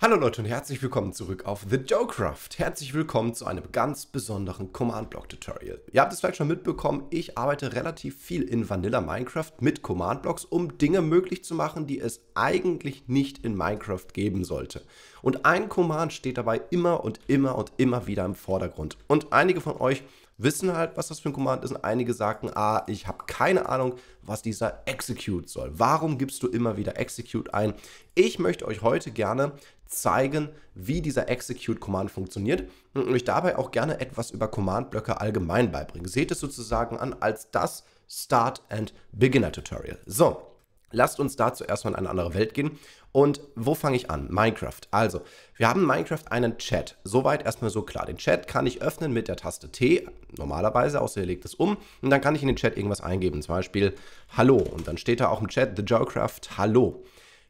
Hallo Leute und herzlich willkommen zurück auf The Joecraft. Herzlich willkommen zu einem ganz besonderen Command-Block-Tutorial. Ihr habt es vielleicht schon mitbekommen, ich arbeite relativ viel in Vanilla Minecraft mit Command-Blocks, um Dinge möglich zu machen, die es eigentlich nicht in Minecraft geben sollte. Und ein Command steht dabei immer und immer und immer wieder im Vordergrund. Und einige von euch wissen halt, was das für ein Command ist. Und einige sagten, ah, ich habe keine Ahnung, was dieser Execute soll. Warum gibst du immer wieder Execute ein? Ich möchte euch heute gerne zeigen, wie dieser Execute-Command funktioniert und euch dabei auch gerne etwas über Command-Blöcke allgemein beibringen. Seht es sozusagen an als das Start- and Beginner-Tutorial. So, Lasst uns dazu erstmal in eine andere Welt gehen. Und wo fange ich an? Minecraft. Also, wir haben in Minecraft einen Chat. Soweit erstmal so klar. Den Chat kann ich öffnen mit der Taste T, normalerweise, außer ihr legt es um. Und dann kann ich in den Chat irgendwas eingeben. Zum Beispiel Hallo. Und dann steht da auch im Chat The Geocraft Hallo.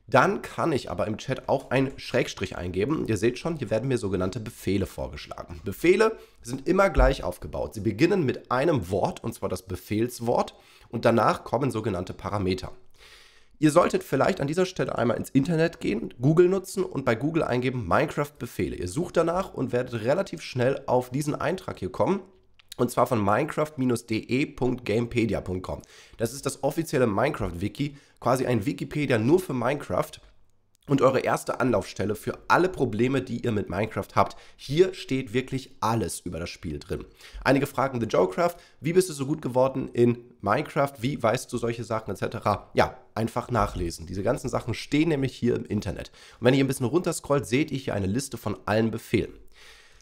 Dann kann ich aber im Chat auch einen Schrägstrich eingeben. Ihr seht schon, hier werden mir sogenannte Befehle vorgeschlagen. Befehle sind immer gleich aufgebaut. Sie beginnen mit einem Wort, und zwar das Befehlswort, und danach kommen sogenannte Parameter. Ihr solltet vielleicht an dieser Stelle einmal ins Internet gehen, Google nutzen und bei Google eingeben Minecraft-Befehle. Ihr sucht danach und werdet relativ schnell auf diesen Eintrag hier kommen. Und zwar von minecraft-de.gamepedia.com. Das ist das offizielle Minecraft-Wiki, quasi ein Wikipedia nur für Minecraft und eure erste Anlaufstelle für alle Probleme, die ihr mit Minecraft habt. Hier steht wirklich alles über das Spiel drin. Einige fragen The Joecraft, wie bist du so gut geworden in Minecraft, wie weißt du solche Sachen etc. Ja, einfach nachlesen. Diese ganzen Sachen stehen nämlich hier im Internet. Und wenn ihr ein bisschen runterscrollt, seht ihr hier eine Liste von allen Befehlen.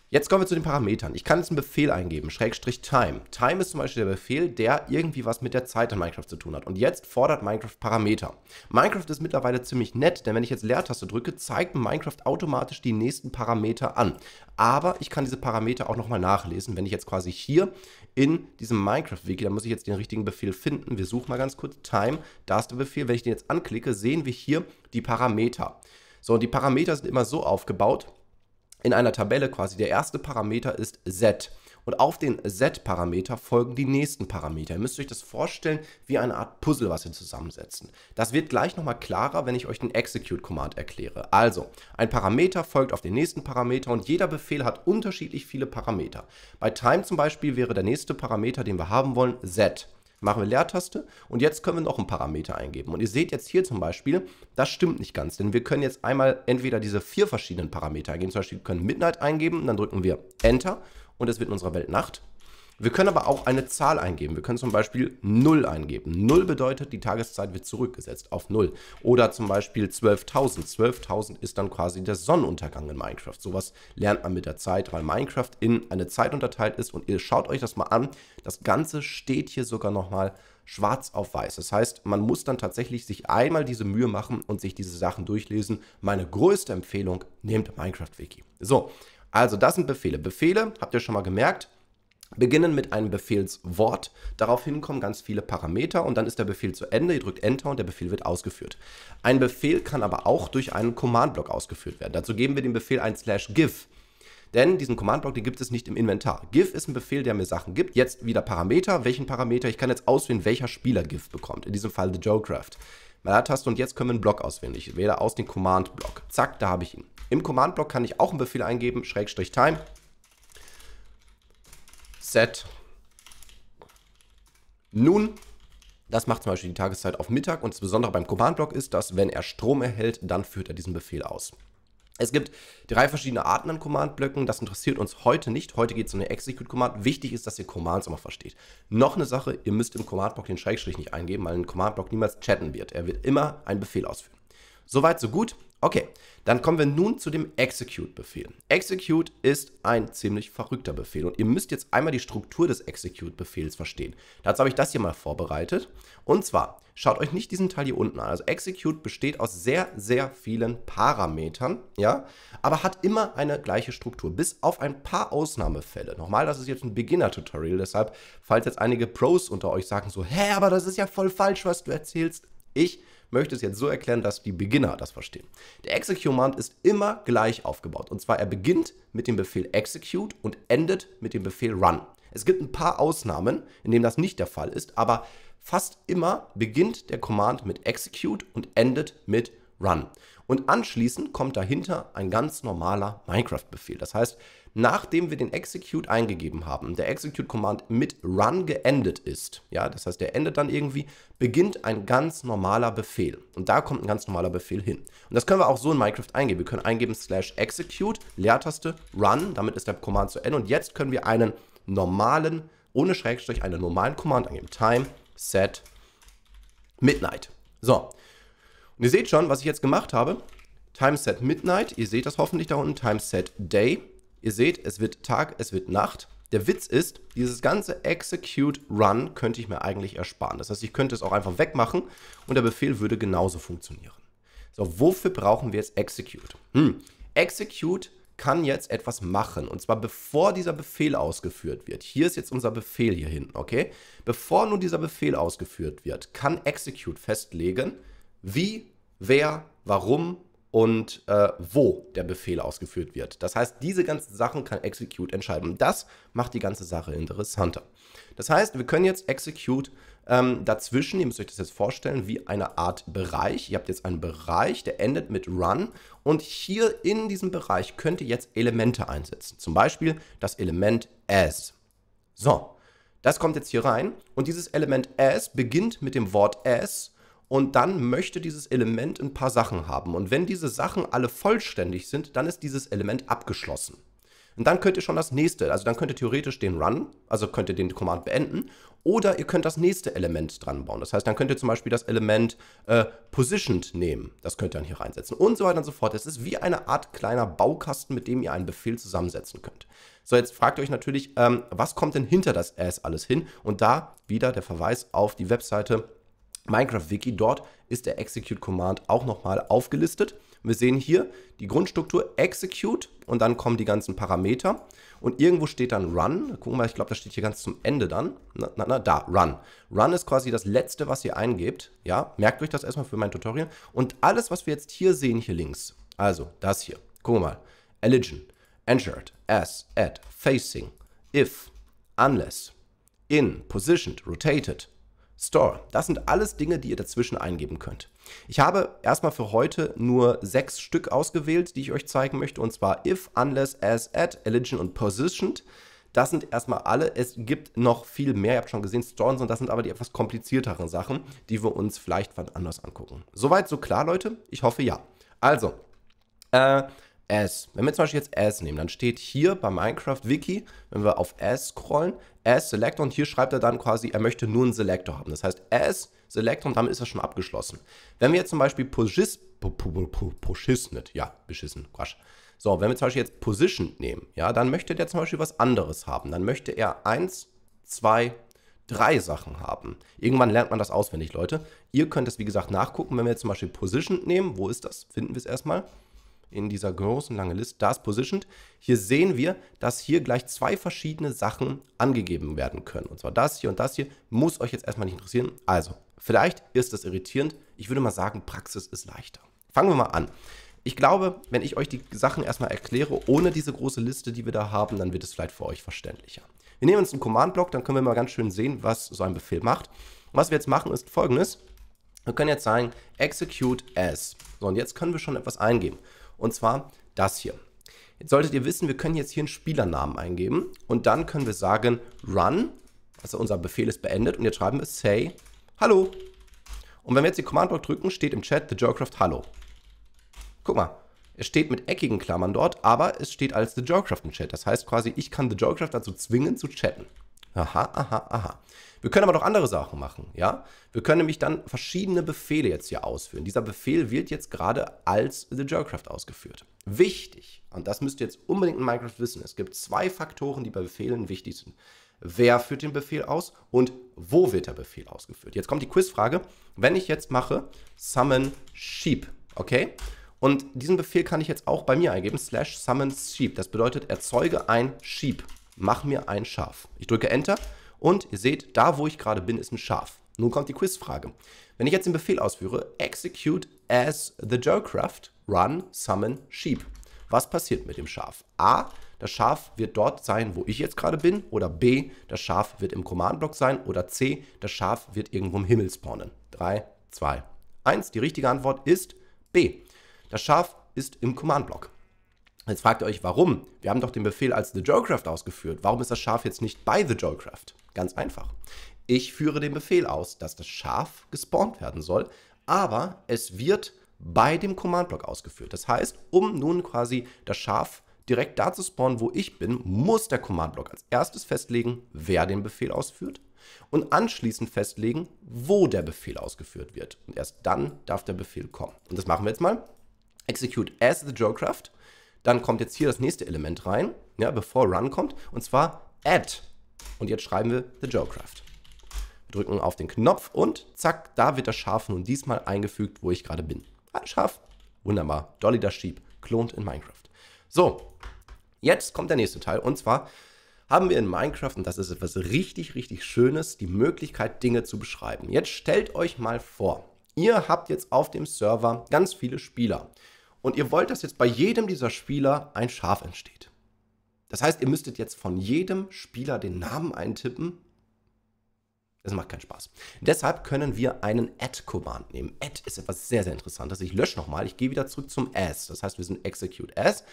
Jetzt kommen wir zu den Parametern. Ich kann jetzt einen Befehl eingeben, Schrägstrich Time. Time ist zum Beispiel der Befehl, der irgendwie was mit der Zeit in Minecraft zu tun hat. Und jetzt fordert Minecraft Parameter. Minecraft ist mittlerweile ziemlich nett, denn wenn ich jetzt Leertaste drücke, zeigt Minecraft automatisch die nächsten Parameter an. Aber ich kann diese Parameter auch nochmal nachlesen, wenn ich jetzt quasi hier in diesem Minecraft-Wiki, da muss ich jetzt den richtigen Befehl finden. Wir suchen mal ganz kurz Time, da ist der Befehl. Wenn ich den jetzt anklicke, sehen wir hier die Parameter. So, und die Parameter sind immer so aufgebaut, in einer Tabelle quasi. Der erste Parameter ist Z. Und auf den Z-Parameter folgen die nächsten Parameter. Ihr müsst euch das vorstellen wie eine Art Puzzle, was wir zusammensetzen. Das wird gleich nochmal klarer, wenn ich euch den Execute-Command erkläre. Also, ein Parameter folgt auf den nächsten Parameter und jeder Befehl hat unterschiedlich viele Parameter. Bei Time zum Beispiel wäre der nächste Parameter, den wir haben wollen, Z machen wir Leertaste und jetzt können wir noch einen Parameter eingeben. Und ihr seht jetzt hier zum Beispiel, das stimmt nicht ganz, denn wir können jetzt einmal entweder diese vier verschiedenen Parameter eingeben, zum Beispiel können Midnight eingeben, dann drücken wir Enter und es wird in unserer Welt Nacht wir können aber auch eine Zahl eingeben. Wir können zum Beispiel 0 eingeben. 0 bedeutet, die Tageszeit wird zurückgesetzt auf 0. Oder zum Beispiel 12.000. 12.000 ist dann quasi der Sonnenuntergang in Minecraft. Sowas lernt man mit der Zeit, weil Minecraft in eine Zeit unterteilt ist. Und ihr schaut euch das mal an. Das Ganze steht hier sogar nochmal schwarz auf weiß. Das heißt, man muss dann tatsächlich sich einmal diese Mühe machen und sich diese Sachen durchlesen. Meine größte Empfehlung, nehmt Minecraft-Wiki. So, also das sind Befehle. Befehle, habt ihr schon mal gemerkt, beginnen mit einem Befehlswort. Daraufhin kommen ganz viele Parameter und dann ist der Befehl zu Ende. Ihr drückt Enter und der Befehl wird ausgeführt. Ein Befehl kann aber auch durch einen Command-Block ausgeführt werden. Dazu geben wir den Befehl ein slash give. Denn diesen Command-Block, den gibt es nicht im Inventar. GIF ist ein Befehl, der mir Sachen gibt. Jetzt wieder Parameter. Welchen Parameter? Ich kann jetzt auswählen, welcher Spieler GIF bekommt. In diesem Fall The Joecraft. Maler-Taste und jetzt können wir einen Block auswählen. Ich wähle aus den Command-Block. Zack, da habe ich ihn. Im Command-Block kann ich auch einen Befehl eingeben, Schrägstrich Time set nun. Das macht zum Beispiel die Tageszeit auf Mittag und das Besondere beim Command-Block ist, dass wenn er Strom erhält, dann führt er diesen Befehl aus. Es gibt drei verschiedene Arten an Command-Blöcken, das interessiert uns heute nicht. Heute geht es um den Execute-Command. Wichtig ist, dass ihr Commands immer versteht. Noch eine Sache, ihr müsst im Command-Block den Schrägstrich nicht eingeben, weil ein Command-Block niemals chatten wird. Er wird immer einen Befehl ausführen. Soweit, so gut. Okay, dann kommen wir nun zu dem Execute-Befehl. Execute ist ein ziemlich verrückter Befehl und ihr müsst jetzt einmal die Struktur des Execute-Befehls verstehen. Dazu habe ich das hier mal vorbereitet. Und zwar, schaut euch nicht diesen Teil hier unten an. Also Execute besteht aus sehr, sehr vielen Parametern, ja, aber hat immer eine gleiche Struktur, bis auf ein paar Ausnahmefälle. Nochmal, das ist jetzt ein Beginner-Tutorial, deshalb, falls jetzt einige Pros unter euch sagen so, hä, aber das ist ja voll falsch, was du erzählst. Ich möchte es jetzt so erklären, dass die Beginner das verstehen. Der Execute-Command ist immer gleich aufgebaut. Und zwar er beginnt mit dem Befehl Execute und endet mit dem Befehl Run. Es gibt ein paar Ausnahmen, in denen das nicht der Fall ist, aber fast immer beginnt der Command mit Execute und endet mit Run. Und anschließend kommt dahinter ein ganz normaler Minecraft-Befehl. Das heißt, nachdem wir den Execute eingegeben haben, der Execute-Command mit Run geendet ist, ja, das heißt, der endet dann irgendwie, beginnt ein ganz normaler Befehl. Und da kommt ein ganz normaler Befehl hin. Und das können wir auch so in Minecraft eingeben. Wir können eingeben slash execute, Leertaste, Run, damit ist der Command zu Ende. Und jetzt können wir einen normalen, ohne Schrägstrich, einen normalen Command eingeben. Time, set, midnight. So. Und ihr seht schon, was ich jetzt gemacht habe. Time set midnight, ihr seht das hoffentlich da unten, time set day. Ihr seht, es wird Tag, es wird Nacht. Der Witz ist, dieses ganze Execute Run könnte ich mir eigentlich ersparen. Das heißt, ich könnte es auch einfach wegmachen und der Befehl würde genauso funktionieren. So, wofür brauchen wir jetzt Execute? Hm. Execute kann jetzt etwas machen und zwar bevor dieser Befehl ausgeführt wird. Hier ist jetzt unser Befehl hier hinten, okay? Bevor nun dieser Befehl ausgeführt wird, kann Execute festlegen, wie, wer, warum und äh, wo der Befehl ausgeführt wird. Das heißt, diese ganzen Sachen kann Execute entscheiden. Und das macht die ganze Sache interessanter. Das heißt, wir können jetzt Execute ähm, dazwischen, ihr müsst euch das jetzt vorstellen, wie eine Art Bereich. Ihr habt jetzt einen Bereich, der endet mit Run und hier in diesem Bereich könnt ihr jetzt Elemente einsetzen. Zum Beispiel das Element as. So, das kommt jetzt hier rein und dieses Element as beginnt mit dem Wort as und dann möchte dieses Element ein paar Sachen haben. Und wenn diese Sachen alle vollständig sind, dann ist dieses Element abgeschlossen. Und dann könnt ihr schon das nächste, also dann könnt ihr theoretisch den Run, also könnt ihr den Command beenden, oder ihr könnt das nächste Element dran bauen. Das heißt, dann könnt ihr zum Beispiel das Element äh, positioned nehmen. Das könnt ihr dann hier reinsetzen und so weiter und so fort. Es ist wie eine Art kleiner Baukasten, mit dem ihr einen Befehl zusammensetzen könnt. So, jetzt fragt ihr euch natürlich, ähm, was kommt denn hinter das S alles hin? Und da wieder der Verweis auf die Webseite Minecraft-Wiki. Dort ist der Execute-Command auch nochmal aufgelistet. Wir sehen hier die Grundstruktur Execute und dann kommen die ganzen Parameter. Und irgendwo steht dann Run. Gucken wir mal, ich glaube, das steht hier ganz zum Ende dann. Na, na, na, da, Run. Run ist quasi das Letzte, was ihr eingebt. Ja, merkt euch das erstmal für mein Tutorial. Und alles, was wir jetzt hier sehen, hier links. Also, das hier. Gucken wir mal. Eligion, entered, as, at, facing, if, unless, in, positioned, rotated, Store. Das sind alles Dinge, die ihr dazwischen eingeben könnt. Ich habe erstmal für heute nur sechs Stück ausgewählt, die ich euch zeigen möchte, und zwar if, unless, as, at, eligible und positioned. Das sind erstmal alle. Es gibt noch viel mehr. Ihr habt schon gesehen, Storms und das sind aber die etwas komplizierteren Sachen, die wir uns vielleicht wann anders angucken. Soweit so klar, Leute? Ich hoffe ja. Also, äh, S. Wenn wir zum Beispiel jetzt S nehmen, dann steht hier bei Minecraft Wiki, wenn wir auf S scrollen, S Selector und hier schreibt er dann quasi, er möchte nur einen Selector haben. Das heißt S Selector und damit ist das schon abgeschlossen. Wenn wir jetzt zum Beispiel Position, ja, beschissen, Quatsch. So, wenn wir zum Beispiel jetzt Position nehmen, ja, dann möchte der zum Beispiel was anderes haben. Dann möchte er 1, 2, drei Sachen haben. Irgendwann lernt man das auswendig, Leute. Ihr könnt das, wie gesagt, nachgucken, wenn wir jetzt zum Beispiel Position nehmen. Wo ist das? Finden wir es erstmal in dieser großen langen Liste, das Positioned. Hier sehen wir, dass hier gleich zwei verschiedene Sachen angegeben werden können. Und zwar das hier und das hier muss euch jetzt erstmal nicht interessieren. Also, vielleicht ist das irritierend. Ich würde mal sagen, Praxis ist leichter. Fangen wir mal an. Ich glaube, wenn ich euch die Sachen erstmal erkläre, ohne diese große Liste, die wir da haben, dann wird es vielleicht für euch verständlicher. Wir nehmen uns einen Command-Block, dann können wir mal ganz schön sehen, was so ein Befehl macht. Und was wir jetzt machen, ist folgendes. Wir können jetzt sagen, execute as. So, und jetzt können wir schon etwas eingeben und zwar das hier. Jetzt solltet ihr wissen, wir können jetzt hier einen Spielernamen eingeben und dann können wir sagen run, also unser Befehl ist beendet und jetzt schreiben wir say hallo. Und wenn wir jetzt die Command-Block drücken, steht im Chat The Joycraft hallo. Guck mal, es steht mit eckigen Klammern dort, aber es steht als The Joycraft im Chat. Das heißt quasi, ich kann The Joycraft dazu zwingen zu chatten. Aha, aha, aha. Wir können aber noch andere Sachen machen, ja? Wir können nämlich dann verschiedene Befehle jetzt hier ausführen. Dieser Befehl wird jetzt gerade als The Jerkcraft ausgeführt. Wichtig, und das müsst ihr jetzt unbedingt in Minecraft wissen, es gibt zwei Faktoren, die bei Befehlen wichtig sind. Wer führt den Befehl aus und wo wird der Befehl ausgeführt? Jetzt kommt die Quizfrage. Wenn ich jetzt mache summon sheep, okay? Und diesen Befehl kann ich jetzt auch bei mir eingeben, slash summon sheep. Das bedeutet, erzeuge ein Sheep, mach mir ein Schaf. Ich drücke Enter und ihr seht, da wo ich gerade bin, ist ein Schaf. Nun kommt die Quizfrage. Wenn ich jetzt den Befehl ausführe, execute as the Joecraft, run summon sheep. Was passiert mit dem Schaf? A. Das Schaf wird dort sein, wo ich jetzt gerade bin. Oder B. Das Schaf wird im Command-Block sein. Oder C. Das Schaf wird irgendwo im Himmel spawnen. 3, 2, 1. Die richtige Antwort ist B. Das Schaf ist im Command-Block. Jetzt fragt ihr euch, warum? Wir haben doch den Befehl als The Joecraft ausgeführt. Warum ist das Schaf jetzt nicht bei The Joecraft? Ganz einfach. Ich führe den Befehl aus, dass das Schaf gespawnt werden soll, aber es wird bei dem Command-Block ausgeführt. Das heißt, um nun quasi das Schaf direkt da zu spawnen, wo ich bin, muss der Command-Block als erstes festlegen, wer den Befehl ausführt und anschließend festlegen, wo der Befehl ausgeführt wird. Und erst dann darf der Befehl kommen. Und das machen wir jetzt mal. Execute as the Joecraft. Dann kommt jetzt hier das nächste Element rein, ja, bevor Run kommt, und zwar add und jetzt schreiben wir The Joecraft. Wir drücken auf den Knopf und zack, da wird das Schaf nun diesmal eingefügt, wo ich gerade bin. Ein Schaf. Wunderbar. Dolly das Sheep. Klont in Minecraft. So, jetzt kommt der nächste Teil. Und zwar haben wir in Minecraft, und das ist etwas richtig, richtig Schönes, die Möglichkeit, Dinge zu beschreiben. Jetzt stellt euch mal vor, ihr habt jetzt auf dem Server ganz viele Spieler. Und ihr wollt, dass jetzt bei jedem dieser Spieler ein Schaf entsteht. Das heißt, ihr müsstet jetzt von jedem Spieler den Namen eintippen. Das macht keinen Spaß. Deshalb können wir einen Add-Command nehmen. Add ist etwas sehr, sehr Interessantes. Ich lösche nochmal. Ich gehe wieder zurück zum as. Das heißt, wir sind execute as.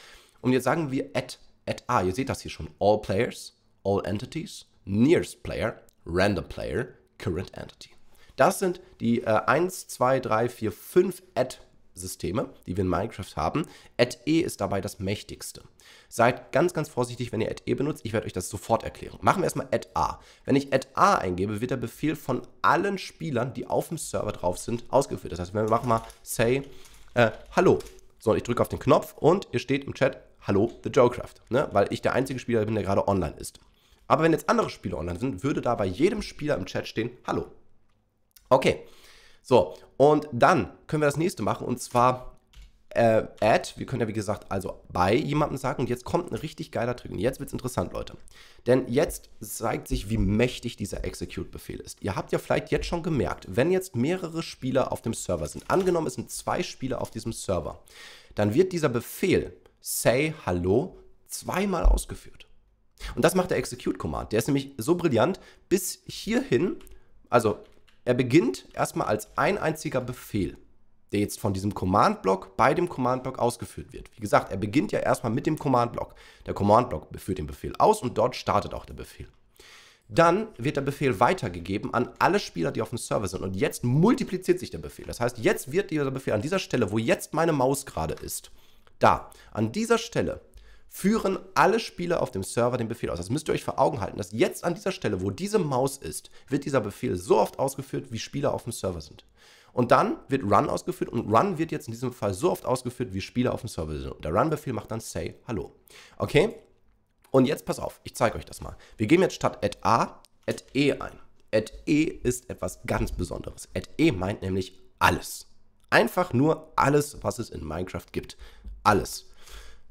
Und jetzt sagen wir add, add a. Ihr seht das hier schon. All players, all entities, nearest player, random player, current entity. Das sind die äh, 1, 2, 3, 4, 5 Add-Commands Systeme, die wir in Minecraft haben. Add-E ist dabei das mächtigste. Seid ganz, ganz vorsichtig, wenn ihr Add-E benutzt. Ich werde euch das sofort erklären. Machen wir erstmal Add-A. Wenn ich Add-A eingebe, wird der Befehl von allen Spielern, die auf dem Server drauf sind, ausgeführt. Das heißt, wir machen mal say äh, hallo. So, und ich drücke auf den Knopf und ihr steht im Chat hallo, The Joecraft, ne? weil ich der einzige Spieler bin, der gerade online ist. Aber wenn jetzt andere Spieler online sind, würde da bei jedem Spieler im Chat stehen hallo. Okay. So, und dann können wir das nächste machen und zwar äh, Ad. Wir können ja wie gesagt also bei jemandem sagen und jetzt kommt ein richtig geiler Trick. Und jetzt wird es interessant, Leute. Denn jetzt zeigt sich, wie mächtig dieser Execute-Befehl ist. Ihr habt ja vielleicht jetzt schon gemerkt, wenn jetzt mehrere Spieler auf dem Server sind, angenommen es sind zwei Spieler auf diesem Server, dann wird dieser Befehl say hello zweimal ausgeführt. Und das macht der Execute-Command. Der ist nämlich so brillant, bis hierhin, also er beginnt erstmal als ein einziger Befehl, der jetzt von diesem Command-Block bei dem Command-Block ausgeführt wird. Wie gesagt, er beginnt ja erstmal mit dem Command-Block. Der Command-Block führt den Befehl aus und dort startet auch der Befehl. Dann wird der Befehl weitergegeben an alle Spieler, die auf dem Server sind. Und jetzt multipliziert sich der Befehl. Das heißt, jetzt wird dieser Befehl an dieser Stelle, wo jetzt meine Maus gerade ist, da, an dieser Stelle führen alle Spieler auf dem Server den Befehl aus. Das müsst ihr euch vor Augen halten, dass jetzt an dieser Stelle, wo diese Maus ist, wird dieser Befehl so oft ausgeführt, wie Spieler auf dem Server sind. Und dann wird Run ausgeführt und Run wird jetzt in diesem Fall so oft ausgeführt, wie Spieler auf dem Server sind. Und der Run-Befehl macht dann Say Hallo. Okay? Und jetzt pass auf, ich zeige euch das mal. Wir geben jetzt statt at a at e ein. At e ist etwas ganz Besonderes. At e meint nämlich alles. Einfach nur alles, was es in Minecraft gibt. Alles.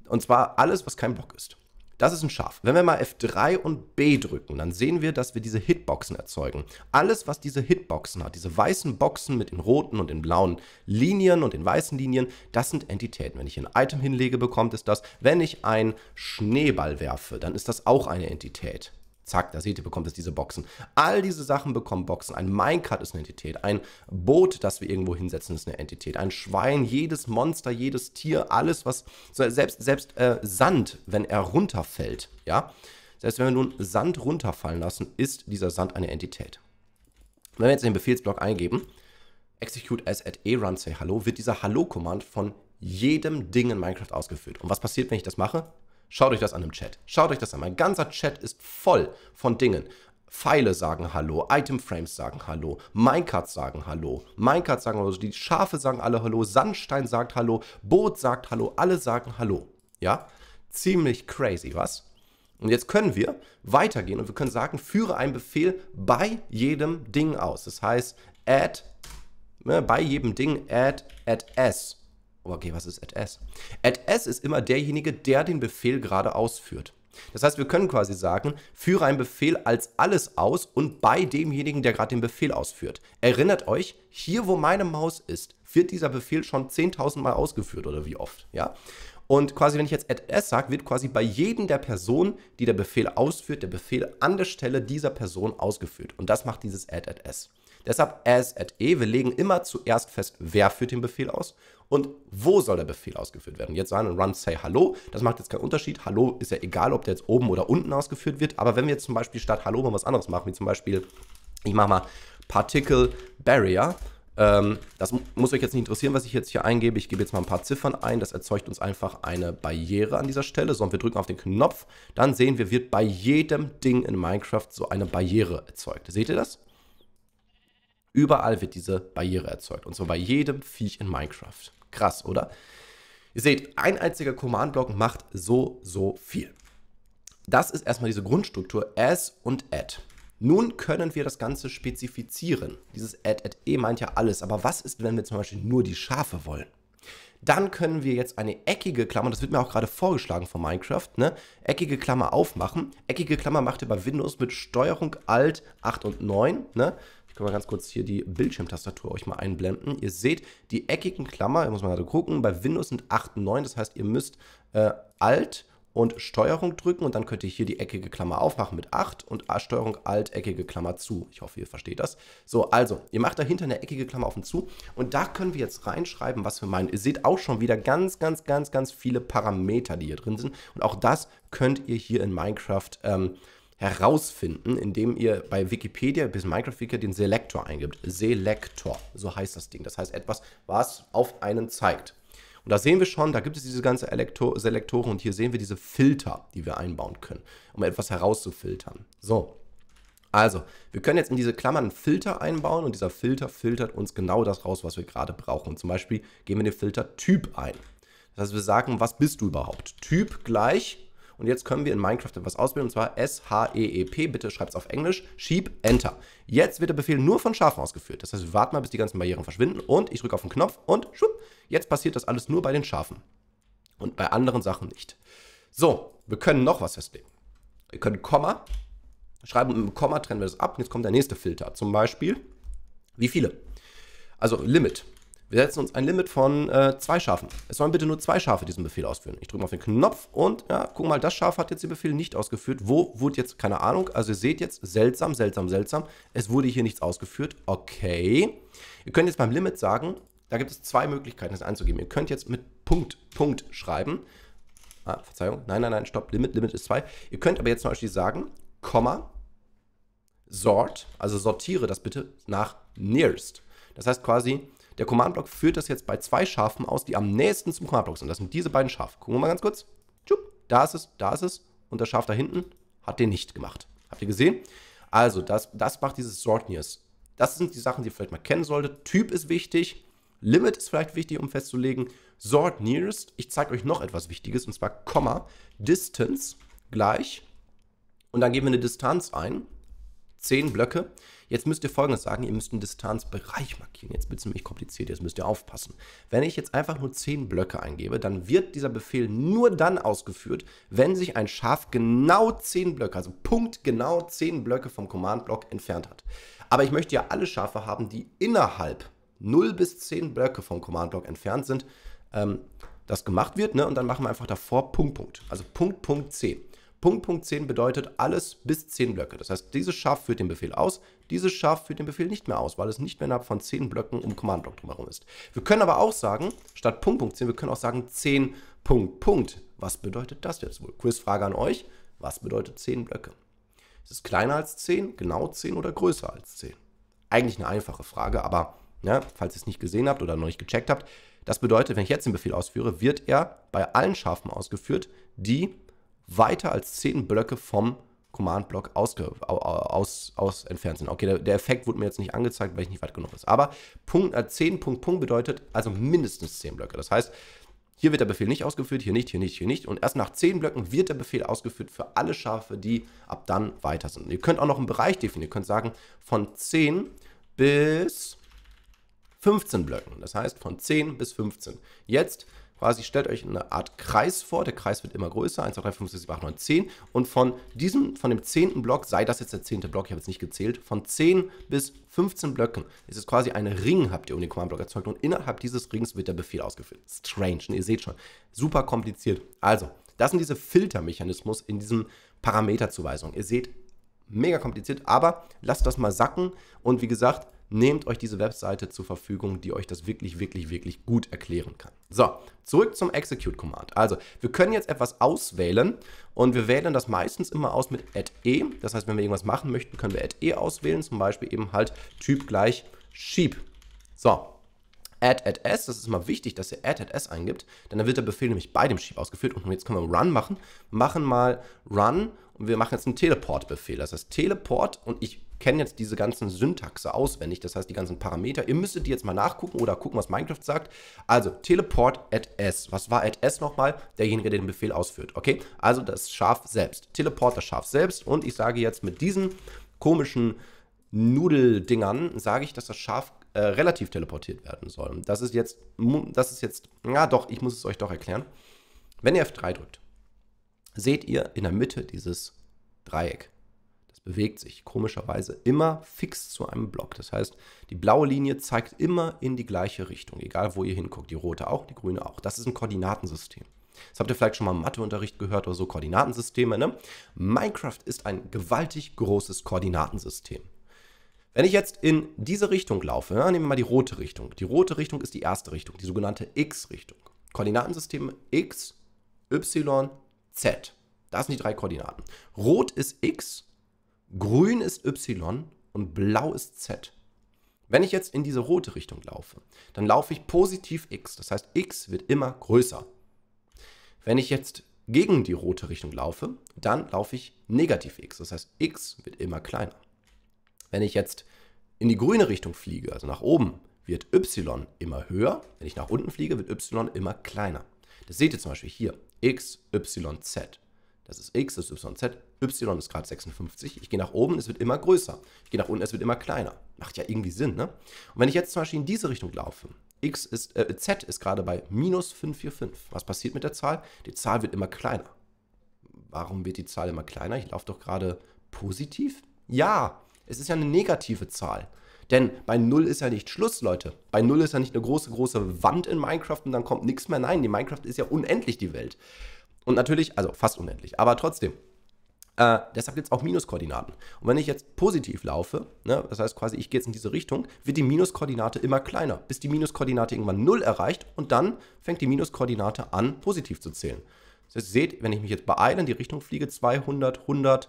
Und zwar alles, was kein Block ist. Das ist ein Schaf. Wenn wir mal F3 und B drücken, dann sehen wir, dass wir diese Hitboxen erzeugen. Alles, was diese Hitboxen hat, diese weißen Boxen mit den roten und den blauen Linien und den weißen Linien, das sind Entitäten. Wenn ich ein Item hinlege, bekommt es das. Wenn ich einen Schneeball werfe, dann ist das auch eine Entität. Zack, da seht ihr, bekommt es diese Boxen. All diese Sachen bekommen Boxen. Ein Minecart ist eine Entität. Ein Boot, das wir irgendwo hinsetzen, ist eine Entität. Ein Schwein, jedes Monster, jedes Tier, alles, was, selbst, selbst äh, Sand, wenn er runterfällt, ja. Selbst wenn wir nun Sand runterfallen lassen, ist dieser Sand eine Entität. Wenn wir jetzt den Befehlsblock eingeben, execute as at a run say hello, wird dieser Hallo-Command von jedem Ding in Minecraft ausgeführt. Und was passiert, wenn ich das mache? Schaut euch das an im Chat. Schaut euch das an. Mein ganzer Chat ist voll von Dingen. Pfeile sagen Hallo, Itemframes sagen Hallo, Minecarts sagen Hallo, Minecarts sagen Hallo, die Schafe sagen alle Hallo, Sandstein sagt Hallo, Boot sagt Hallo, alle sagen Hallo. Ja? Ziemlich crazy, was? Und jetzt können wir weitergehen und wir können sagen, führe einen Befehl bei jedem Ding aus. Das heißt, add, ne, bei jedem Ding add, add s. Okay, was ist at s? ist immer derjenige, der den Befehl gerade ausführt. Das heißt, wir können quasi sagen, führe einen Befehl als alles aus und bei demjenigen, der gerade den Befehl ausführt. Erinnert euch, hier wo meine Maus ist, wird dieser Befehl schon 10.000 Mal ausgeführt oder wie oft, ja? Und quasi, wenn ich jetzt at sage, wird quasi bei jedem der Personen, die der Befehl ausführt, der Befehl an der Stelle dieser Person ausgeführt. Und das macht dieses at Deshalb as at e, wir legen immer zuerst fest, wer führt den Befehl aus und wo soll der Befehl ausgeführt werden. Jetzt sagen wir Run Say Hallo, das macht jetzt keinen Unterschied. Hallo ist ja egal, ob der jetzt oben oder unten ausgeführt wird, aber wenn wir jetzt zum Beispiel statt Hallo mal was anderes machen, wie zum Beispiel, ich mache mal Particle Barrier, ähm, das muss euch jetzt nicht interessieren, was ich jetzt hier eingebe. Ich gebe jetzt mal ein paar Ziffern ein. Das erzeugt uns einfach eine Barriere an dieser Stelle. So, und wir drücken auf den Knopf. Dann sehen wir, wird bei jedem Ding in Minecraft so eine Barriere erzeugt. Seht ihr das? Überall wird diese Barriere erzeugt. Und zwar bei jedem Viech in Minecraft. Krass, oder? Ihr seht, ein einziger Command-Block macht so, so viel. Das ist erstmal diese Grundstruktur as und add. Nun können wir das Ganze spezifizieren. Dieses add, add, e meint ja alles, aber was ist, wenn wir zum Beispiel nur die Schafe wollen? Dann können wir jetzt eine eckige Klammer, das wird mir auch gerade vorgeschlagen von Minecraft, ne? eckige Klammer aufmachen. Eckige Klammer macht ihr bei Windows mit Steuerung Alt 8 und 9. Ne? Ich kann mal ganz kurz hier die Bildschirmtastatur euch mal einblenden. Ihr seht, die eckigen Klammer, da muss man gerade gucken, bei Windows sind 8 und 9, das heißt, ihr müsst äh, Alt und Steuerung drücken und dann könnt ihr hier die eckige Klammer aufmachen mit 8 und A Steuerung Alt eckige Klammer zu. Ich hoffe, ihr versteht das. So, also, ihr macht dahinter eine eckige Klammer auf und zu und da können wir jetzt reinschreiben, was wir meinen. Ihr seht auch schon wieder ganz, ganz, ganz, ganz viele Parameter, die hier drin sind und auch das könnt ihr hier in Minecraft ähm, herausfinden, indem ihr bei Wikipedia bis Minecraft den Selektor eingibt. Selector, so heißt das Ding. Das heißt etwas, was auf einen zeigt. Und da sehen wir schon, da gibt es diese ganzen Selektoren und hier sehen wir diese Filter, die wir einbauen können, um etwas herauszufiltern. So, also, wir können jetzt in diese Klammern einen Filter einbauen und dieser Filter filtert uns genau das raus, was wir gerade brauchen. Und zum Beispiel geben wir den Filter Typ ein. Das heißt, wir sagen, was bist du überhaupt? Typ gleich und jetzt können wir in Minecraft etwas auswählen und zwar S-H-E-E-P, bitte schreibt es auf Englisch, Schieb Enter. Jetzt wird der Befehl nur von Schafen ausgeführt. Das heißt, wir warten mal, bis die ganzen Barrieren verschwinden und ich drücke auf den Knopf und schwupp, jetzt passiert das alles nur bei den Schafen. Und bei anderen Sachen nicht. So, wir können noch was festlegen. Wir können Komma schreiben, und mit einem Komma trennen wir das ab und jetzt kommt der nächste Filter. Zum Beispiel, wie viele? Also Limit. Wir setzen uns ein Limit von äh, zwei Schafen. Es sollen bitte nur zwei Schafe diesen Befehl ausführen. Ich drücke mal auf den Knopf und ja, guck mal, das Schaf hat jetzt den Befehl nicht ausgeführt. Wo wurde jetzt, keine Ahnung, also ihr seht jetzt, seltsam, seltsam, seltsam. Es wurde hier nichts ausgeführt. Okay. Ihr könnt jetzt beim Limit sagen, da gibt es zwei Möglichkeiten, das einzugeben. Ihr könnt jetzt mit Punkt, Punkt schreiben. Ah, Verzeihung. Nein, nein, nein, stopp. Limit, Limit ist zwei. Ihr könnt aber jetzt zum Beispiel sagen, Komma, Sort, also sortiere das bitte nach nearest. Das heißt quasi, der Command-Block führt das jetzt bei zwei Schafen aus, die am nächsten zum Command-Block sind. Das sind diese beiden Schafe. Gucken wir mal ganz kurz. Da ist es, da ist es. Und das Schaf da hinten hat den nicht gemacht. Habt ihr gesehen? Also, das, das macht dieses Sort -Nears. Das sind die Sachen, die ihr vielleicht mal kennen solltet. Typ ist wichtig. Limit ist vielleicht wichtig, um festzulegen. Sort nearest. Ich zeige euch noch etwas Wichtiges, und zwar Komma. Distance gleich. Und dann geben wir eine Distanz ein. Zehn Blöcke. Jetzt müsst ihr folgendes sagen, ihr müsst einen Distanzbereich markieren. Jetzt wird es nämlich kompliziert, jetzt müsst ihr aufpassen. Wenn ich jetzt einfach nur 10 Blöcke eingebe, dann wird dieser Befehl nur dann ausgeführt, wenn sich ein Schaf genau 10 Blöcke, also Punkt genau 10 Blöcke vom Command-Block entfernt hat. Aber ich möchte ja alle Schafe haben, die innerhalb 0 bis 10 Blöcke vom Command-Block entfernt sind. Ähm, das gemacht wird, ne? und dann machen wir einfach davor Punkt, Punkt. Also Punkt, Punkt, 10. Punkt, Punkt 10 bedeutet alles bis 10 Blöcke. Das heißt, dieses Schaf führt den Befehl aus, dieses Schaf führt den Befehl nicht mehr aus, weil es nicht mehr innerhalb von 10 Blöcken um Command-Block drumherum ist. Wir können aber auch sagen, statt Punkt, Punkt 10, wir können auch sagen 10, Punkt, Punkt. Was bedeutet das jetzt wohl? Quizfrage an euch, was bedeutet 10 Blöcke? Ist es kleiner als 10, genau 10 oder größer als 10? Eigentlich eine einfache Frage, aber ja, ne, falls ihr es nicht gesehen habt oder noch nicht gecheckt habt, das bedeutet, wenn ich jetzt den Befehl ausführe, wird er bei allen Schafen ausgeführt, die weiter als 10 Blöcke vom Command-Block aus, aus, aus entfernt sind. Okay, der, der, Effekt wurde mir jetzt nicht angezeigt, weil ich nicht weit genug ist. Aber Punkt, äh, 10 Punkt Punkt bedeutet also mindestens 10 Blöcke. Das heißt, hier wird der Befehl nicht ausgeführt, hier nicht, hier nicht, hier nicht. Und erst nach 10 Blöcken wird der Befehl ausgeführt für alle Schafe, die ab dann weiter sind. ihr könnt auch noch einen Bereich definieren. Ihr könnt sagen, von 10 bis 15 Blöcken. Das heißt, von 10 bis 15. Jetzt quasi stellt euch eine Art Kreis vor. Der Kreis wird immer größer. 1, 2, 3, 5, 6, 7, 8, 9, 10. Und von diesem, von dem zehnten Block, sei das jetzt der zehnte Block, ich habe jetzt nicht gezählt, von 10 bis 15 Blöcken ist es quasi ein Ring, habt ihr um den Command-Block erzeugt. Und innerhalb dieses Rings wird der Befehl ausgeführt. Strange, ne? ihr seht schon. Super kompliziert. Also, das sind diese Filtermechanismus in diesem Parameterzuweisung. Ihr seht, mega kompliziert, aber lasst das mal sacken. Und wie gesagt, nehmt euch diese Webseite zur Verfügung, die euch das wirklich, wirklich, wirklich gut erklären kann. So, zurück zum Execute Command. Also, wir können jetzt etwas auswählen und wir wählen das meistens immer aus mit add e. Das heißt, wenn wir irgendwas machen möchten, können wir add e auswählen, zum Beispiel eben halt Typ gleich Sheep. So, add at s, das ist immer wichtig, dass ihr add at s eingibt, denn dann wird der Befehl nämlich bei dem Sheep ausgeführt und jetzt können wir run machen, machen mal run und wir machen jetzt einen Teleport-Befehl, das heißt Teleport und ich kenne jetzt diese ganzen Syntaxe auswendig, das heißt die ganzen Parameter. Ihr müsstet die jetzt mal nachgucken oder gucken, was Minecraft sagt. Also teleport at s. Was war at s nochmal? Derjenige, der den Befehl ausführt. Okay, also das Schaf selbst. Teleport das Schaf selbst. Und ich sage jetzt mit diesen komischen Nudeldingern, sage ich, dass das Schaf äh, relativ teleportiert werden soll. Das ist jetzt, das ist jetzt, na doch, ich muss es euch doch erklären. Wenn ihr F3 drückt, seht ihr in der Mitte dieses Dreieck bewegt sich komischerweise immer fix zu einem Block. Das heißt, die blaue Linie zeigt immer in die gleiche Richtung, egal wo ihr hinguckt. Die rote auch, die grüne auch. Das ist ein Koordinatensystem. Das habt ihr vielleicht schon mal im Matheunterricht gehört oder so, Koordinatensysteme. Ne? Minecraft ist ein gewaltig großes Koordinatensystem. Wenn ich jetzt in diese Richtung laufe, ja, nehmen wir mal die rote Richtung. Die rote Richtung ist die erste Richtung, die sogenannte X-Richtung. Koordinatensysteme X, Y, Z. Das sind die drei Koordinaten. Rot ist X, grün ist Y und blau ist Z. Wenn ich jetzt in diese rote Richtung laufe, dann laufe ich positiv x. Das heißt, x wird immer größer. Wenn ich jetzt gegen die rote Richtung laufe, dann laufe ich negativ x. Das heißt, x wird immer kleiner. Wenn ich jetzt in die grüne Richtung fliege, also nach oben, wird y immer höher. Wenn ich nach unten fliege, wird y immer kleiner. Das seht ihr zum Beispiel hier. x, y, z. Das ist x, das ist y, z, y ist gerade 56. Ich gehe nach oben, es wird immer größer. Ich gehe nach unten, es wird immer kleiner. Macht ja irgendwie Sinn, ne? Und wenn ich jetzt zum Beispiel in diese Richtung laufe, x ist, äh, z ist gerade bei minus 545. Was passiert mit der Zahl? Die Zahl wird immer kleiner. Warum wird die Zahl immer kleiner? Ich laufe doch gerade positiv. Ja, es ist ja eine negative Zahl. Denn bei 0 ist ja nicht Schluss, Leute. Bei 0 ist ja nicht eine große, große Wand in Minecraft und dann kommt nichts mehr. Nein, die Minecraft ist ja unendlich die Welt. Und natürlich, also fast unendlich, aber trotzdem. Äh, deshalb gibt es auch Minuskoordinaten. Und wenn ich jetzt positiv laufe, ne, das heißt quasi, ich gehe jetzt in diese Richtung, wird die Minuskoordinate immer kleiner, bis die Minuskoordinate irgendwann 0 erreicht und dann fängt die Minuskoordinate an, positiv zu zählen. Das heißt, ihr seht, wenn ich mich jetzt beeile, in die Richtung fliege, 200, 100,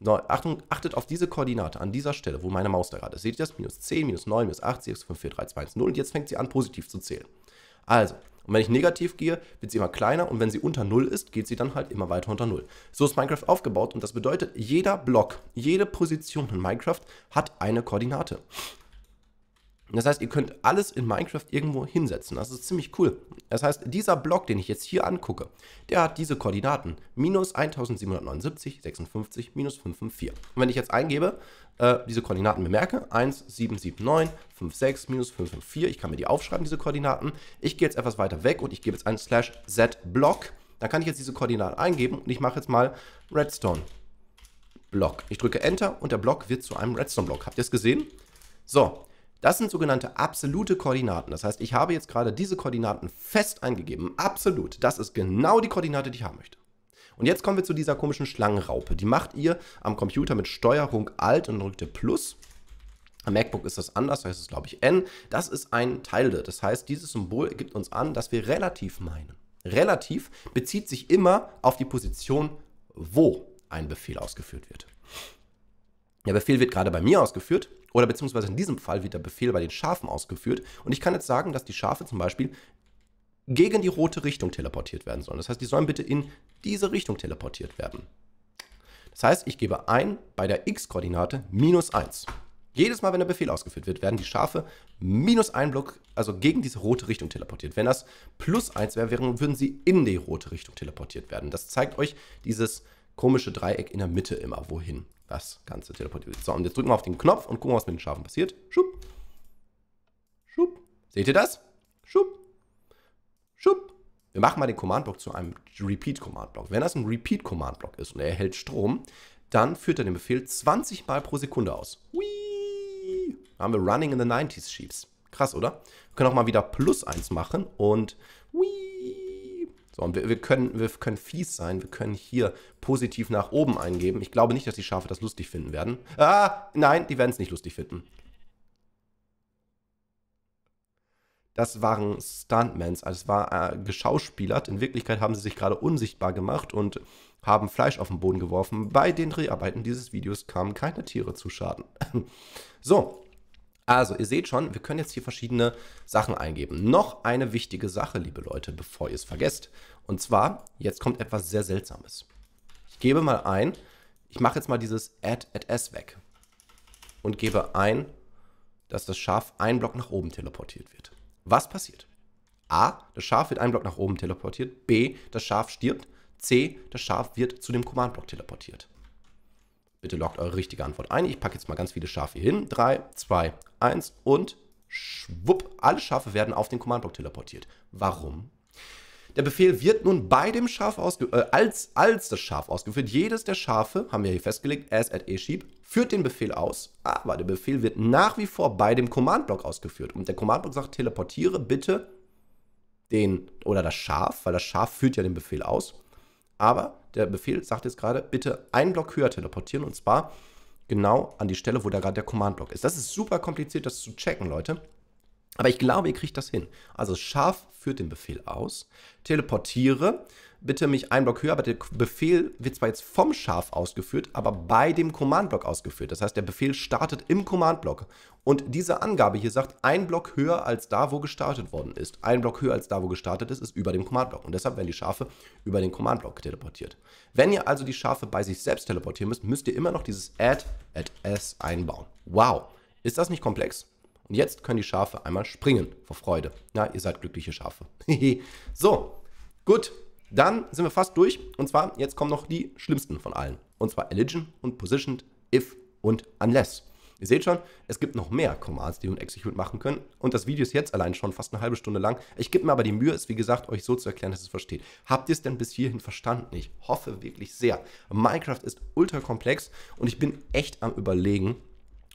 no, Achtung, achtet auf diese Koordinate an dieser Stelle, wo meine Maus da gerade ist. Seht ihr das? Minus 10, minus 9, minus 8, 6, 5, 4, 3, 2, 1, 0 und jetzt fängt sie an, positiv zu zählen. Also, und wenn ich negativ gehe, wird sie immer kleiner und wenn sie unter Null ist, geht sie dann halt immer weiter unter Null. So ist Minecraft aufgebaut und das bedeutet, jeder Block, jede Position in Minecraft hat eine Koordinate. Das heißt, ihr könnt alles in Minecraft irgendwo hinsetzen. Das ist ziemlich cool. Das heißt, dieser Block, den ich jetzt hier angucke, der hat diese Koordinaten. Minus 1779, 56, minus 554. Und wenn ich jetzt eingebe, äh, diese Koordinaten bemerke, 1779, 56, minus 554. Ich kann mir die aufschreiben, diese Koordinaten. Ich gehe jetzt etwas weiter weg und ich gebe jetzt einen Slash Z-Block. Da kann ich jetzt diese Koordinaten eingeben und ich mache jetzt mal Redstone. Block. Ich drücke Enter und der Block wird zu einem Redstone-Block. Habt ihr es gesehen? So, das sind sogenannte absolute Koordinaten. Das heißt, ich habe jetzt gerade diese Koordinaten fest eingegeben. Absolut. Das ist genau die Koordinate, die ich haben möchte. Und jetzt kommen wir zu dieser komischen Schlangenraupe. Die macht ihr am Computer mit Steuerung Alt und drückt ihr Plus. Am MacBook ist das anders, da ist es, glaube ich, N. Das ist ein Teil. Das heißt, dieses Symbol gibt uns an, dass wir relativ meinen. Relativ bezieht sich immer auf die Position, wo ein Befehl ausgeführt wird. Der Befehl wird gerade bei mir ausgeführt oder beziehungsweise in diesem Fall wird der Befehl bei den Schafen ausgeführt. Und ich kann jetzt sagen, dass die Schafe zum Beispiel gegen die rote Richtung teleportiert werden sollen. Das heißt, die sollen bitte in diese Richtung teleportiert werden. Das heißt, ich gebe ein bei der x-Koordinate minus 1. Jedes Mal, wenn der Befehl ausgeführt wird, werden die Schafe minus 1 Block, also gegen diese rote Richtung teleportiert. Wenn das plus 1 wäre, würden sie in die rote Richtung teleportiert werden. Das zeigt euch dieses komische Dreieck in der Mitte immer, wohin das Ganze teleportiert So, und jetzt drücken wir auf den Knopf und gucken, was mit den Schafen passiert. Schub. Schub. Seht ihr das? Schub. Schub. Wir machen mal den Command-Block zu einem Repeat-Command-Block. Wenn das ein Repeat-Command-Block ist und er erhält Strom, dann führt er den Befehl 20 Mal pro Sekunde aus. Whee! Da haben wir Running in the 90s Sheeps. Krass, oder? Wir können auch mal wieder plus 1 machen und whee! So, und wir, wir, können, wir können fies sein, wir können hier positiv nach oben eingeben. Ich glaube nicht, dass die Schafe das lustig finden werden. Ah, nein, die werden es nicht lustig finden. Das waren Stuntmans, also es war äh, geschauspielert. In Wirklichkeit haben sie sich gerade unsichtbar gemacht und haben Fleisch auf den Boden geworfen. Bei den Dreharbeiten dieses Videos kamen keine Tiere zu Schaden. so, also, ihr seht schon, wir können jetzt hier verschiedene Sachen eingeben. Noch eine wichtige Sache, liebe Leute, bevor ihr es vergesst. Und zwar, jetzt kommt etwas sehr Seltsames. Ich gebe mal ein, ich mache jetzt mal dieses Add at S weg und gebe ein, dass das Schaf einen Block nach oben teleportiert wird. Was passiert? A, das Schaf wird einen Block nach oben teleportiert. B, das Schaf stirbt. C, das Schaf wird zu dem Command-Block teleportiert. Bitte loggt eure richtige Antwort ein. Ich packe jetzt mal ganz viele Schafe hier hin. 3, 2, 1 und schwupp, alle Schafe werden auf den Command-Block teleportiert. Warum? Der Befehl wird nun bei dem Schaf äh, als, als das Schaf ausgeführt. Jedes der Schafe, haben wir hier festgelegt, as at sheep, führt den Befehl aus, aber der Befehl wird nach wie vor bei dem Command-Block ausgeführt. Und der Command-Block sagt, teleportiere bitte den oder das Schaf, weil das Schaf führt ja den Befehl aus, aber der Befehl sagt jetzt gerade, bitte einen Block höher teleportieren und zwar genau an die Stelle, wo da gerade der Command-Block ist. Das ist super kompliziert, das zu checken, Leute. Aber ich glaube, ihr kriegt das hin. Also scharf führt den Befehl aus, teleportiere bitte mich einen Block höher, aber der Befehl wird zwar jetzt vom Schaf ausgeführt, aber bei dem Command-Block ausgeführt. Das heißt, der Befehl startet im Command-Block. Und diese Angabe hier sagt, ein Block höher als da, wo gestartet worden ist. Ein Block höher als da, wo gestartet ist, ist über dem Command-Block. Und deshalb werden die Schafe über den Command-Block teleportiert. Wenn ihr also die Schafe bei sich selbst teleportieren müsst, müsst ihr immer noch dieses add at s einbauen. Wow, ist das nicht komplex? Und jetzt können die Schafe einmal springen vor Freude. Na, ihr seid glückliche Schafe. so, gut, dann sind wir fast durch. Und zwar, jetzt kommen noch die schlimmsten von allen. Und zwar Eligion und Positioned, If und Unless. Ihr seht schon, es gibt noch mehr Commands, die wir in Execute machen können. Und das Video ist jetzt allein schon fast eine halbe Stunde lang. Ich gebe mir aber die Mühe, es wie gesagt euch so zu erklären, dass ihr es versteht. Habt ihr es denn bis hierhin verstanden? Ich hoffe wirklich sehr. Minecraft ist ultra komplex und ich bin echt am überlegen,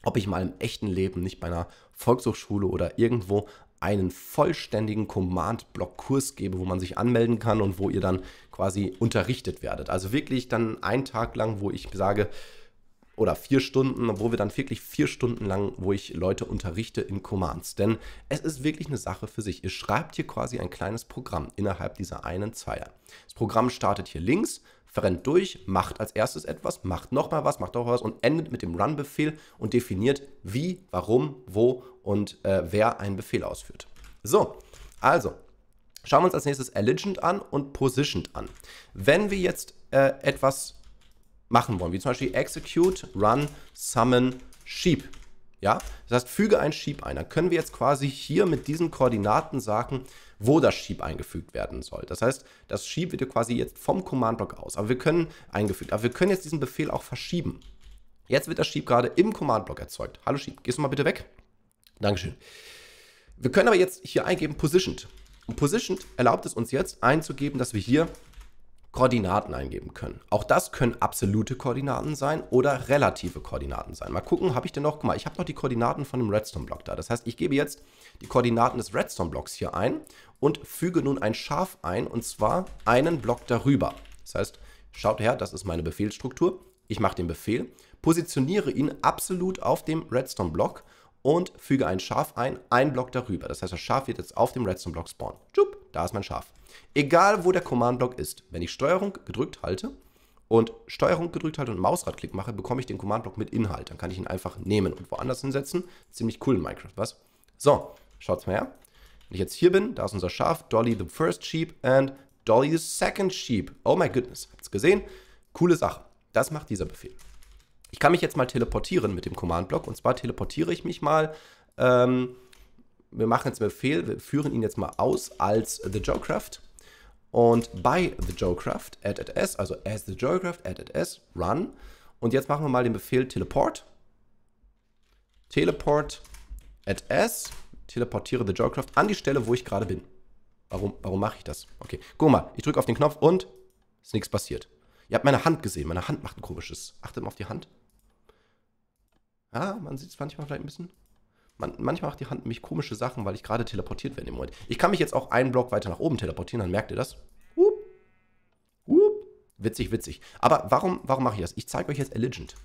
ob ich mal im echten Leben nicht bei einer Volkshochschule oder irgendwo einen vollständigen Command-Block-Kurs gebe, wo man sich anmelden kann und wo ihr dann quasi unterrichtet werdet. Also wirklich dann einen Tag lang, wo ich sage, oder vier Stunden, wo wir dann wirklich vier Stunden lang, wo ich Leute unterrichte in Commands. Denn es ist wirklich eine Sache für sich. Ihr schreibt hier quasi ein kleines Programm innerhalb dieser einen Zeile. Das Programm startet hier links, verrennt durch, macht als erstes etwas, macht nochmal was, macht auch was und endet mit dem Run-Befehl und definiert wie, warum, wo und äh, wer einen Befehl ausführt. So, also schauen wir uns als nächstes Allegent an und Positioned an. Wenn wir jetzt äh, etwas machen wollen, wie zum Beispiel Execute, Run, Summon, Sheep. Ja, das heißt, füge ein Sheep ein. Dann können wir jetzt quasi hier mit diesen Koordinaten sagen, wo das Sheep eingefügt werden soll. Das heißt, das Sheep wird quasi jetzt vom Command-Block aus, aber wir können eingefügt, aber wir können jetzt diesen Befehl auch verschieben. Jetzt wird das Sheep gerade im Command-Block erzeugt. Hallo Sheep, gehst du mal bitte weg? Dankeschön. Wir können aber jetzt hier eingeben positioned. Und positioned erlaubt es uns jetzt einzugeben, dass wir hier Koordinaten eingeben können. Auch das können absolute Koordinaten sein oder relative Koordinaten sein. Mal gucken, habe ich denn noch, guck mal, ich habe noch die Koordinaten von dem Redstone-Block da. Das heißt, ich gebe jetzt die Koordinaten des Redstone-Blocks hier ein und füge nun ein Schaf ein und zwar einen Block darüber. Das heißt, schaut her, das ist meine Befehlsstruktur. Ich mache den Befehl, positioniere ihn absolut auf dem Redstone-Block und füge ein Schaf ein, einen Block darüber. Das heißt, das Schaf wird jetzt auf dem Redstone-Block spawnen. Tschupp, da ist mein Schaf. Egal, wo der Command-Block ist, wenn ich Steuerung gedrückt halte und Steuerung gedrückt halte und Mausradklick mache, bekomme ich den Command-Block mit Inhalt. Dann kann ich ihn einfach nehmen und woanders hinsetzen. Ziemlich cool in Minecraft, was? So, schaut's mal her. Wenn ich jetzt hier bin, da ist unser Schaf, Dolly the first sheep and Dolly the second sheep. Oh my goodness, habt's gesehen? Coole Sache. Das macht dieser Befehl ich kann mich jetzt mal teleportieren mit dem Command-Block. Und zwar teleportiere ich mich mal. Ähm, wir machen jetzt einen Befehl, wir führen ihn jetzt mal aus als The Joecraft. Und bei The Joecraft, add at s, also as The Joecraft, add at s, run. Und jetzt machen wir mal den Befehl teleport. Teleport at s, teleportiere The Joecraft an die Stelle, wo ich gerade bin. Warum, warum mache ich das? Okay, guck mal, ich drücke auf den Knopf und ist nichts passiert. Ihr habt meine Hand gesehen, meine Hand macht ein komisches. Achtet mal auf die Hand. Ja, man sieht es manchmal vielleicht ein bisschen. Man, manchmal macht die Hand mich komische Sachen, weil ich gerade teleportiert werde im Moment. Ich kann mich jetzt auch einen Block weiter nach oben teleportieren, dann merkt ihr das. Hup. Hup. Witzig, witzig. Aber warum, warum mache ich das? Ich zeige euch jetzt Allegiant.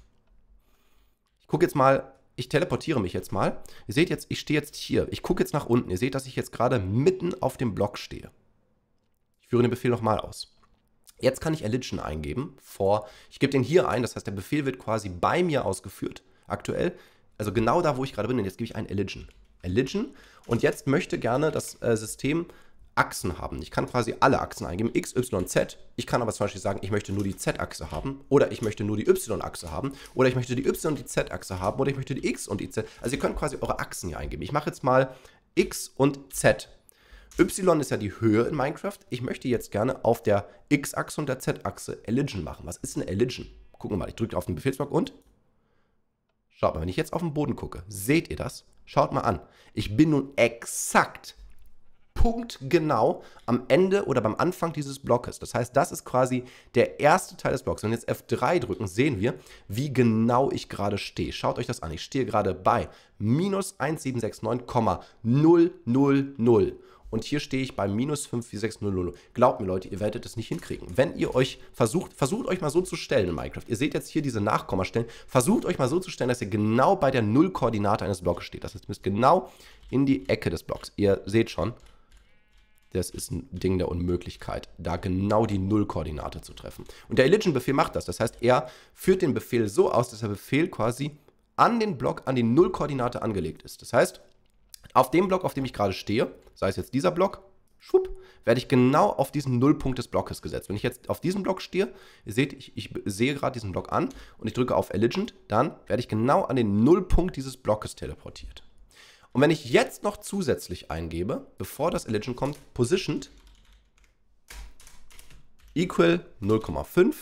Ich gucke jetzt mal, ich teleportiere mich jetzt mal. Ihr seht jetzt, ich stehe jetzt hier. Ich gucke jetzt nach unten. Ihr seht, dass ich jetzt gerade mitten auf dem Block stehe. Ich führe den Befehl nochmal aus. Jetzt kann ich Allegiant eingeben. Vor, ich gebe den hier ein, das heißt, der Befehl wird quasi bei mir ausgeführt aktuell. Also genau da, wo ich gerade bin. Und jetzt gebe ich ein Eligen. Eligen. Und jetzt möchte gerne das äh, System Achsen haben. Ich kann quasi alle Achsen eingeben, x, y, z. Ich kann aber zum Beispiel sagen, ich möchte nur die z-Achse haben oder ich möchte nur die y-Achse haben oder ich möchte die y- und die z-Achse haben oder ich möchte die x und die z. Also ihr könnt quasi eure Achsen hier eingeben. Ich mache jetzt mal x und z. y ist ja die Höhe in Minecraft. Ich möchte jetzt gerne auf der x-Achse und der z-Achse Eligen machen. Was ist eine Eligen? Gucken wir mal. Ich drücke auf den Befehlsblock und Schaut mal, wenn ich jetzt auf den Boden gucke, seht ihr das? Schaut mal an. Ich bin nun exakt punktgenau am Ende oder beim Anfang dieses Blockes. Das heißt, das ist quasi der erste Teil des Blocks. Wenn wir jetzt F3 drücken, sehen wir, wie genau ich gerade stehe. Schaut euch das an. Ich stehe gerade bei minus 1769,000. Und hier stehe ich bei minus 54600. Glaubt mir, Leute, ihr werdet es nicht hinkriegen. Wenn ihr euch versucht, versucht euch mal so zu stellen in Minecraft. Ihr seht jetzt hier diese Nachkommastellen. Versucht euch mal so zu stellen, dass ihr genau bei der Nullkoordinate eines Blocks steht. Das heißt, ihr müsst genau in die Ecke des Blocks. Ihr seht schon, das ist ein Ding der Unmöglichkeit, da genau die Nullkoordinate zu treffen. Und der Eligion-Befehl macht das. Das heißt, er führt den Befehl so aus, dass der Befehl quasi an den Block, an die Nullkoordinate angelegt ist. Das heißt, auf dem Block, auf dem ich gerade stehe, sei es jetzt dieser Block, schwupp, werde ich genau auf diesen Nullpunkt des Blockes gesetzt. Wenn ich jetzt auf diesem Block stehe, ihr seht, ich, ich sehe gerade diesen Block an und ich drücke auf Eligent, dann werde ich genau an den Nullpunkt dieses Blockes teleportiert. Und wenn ich jetzt noch zusätzlich eingebe, bevor das Eligent kommt, Positioned equal 0,5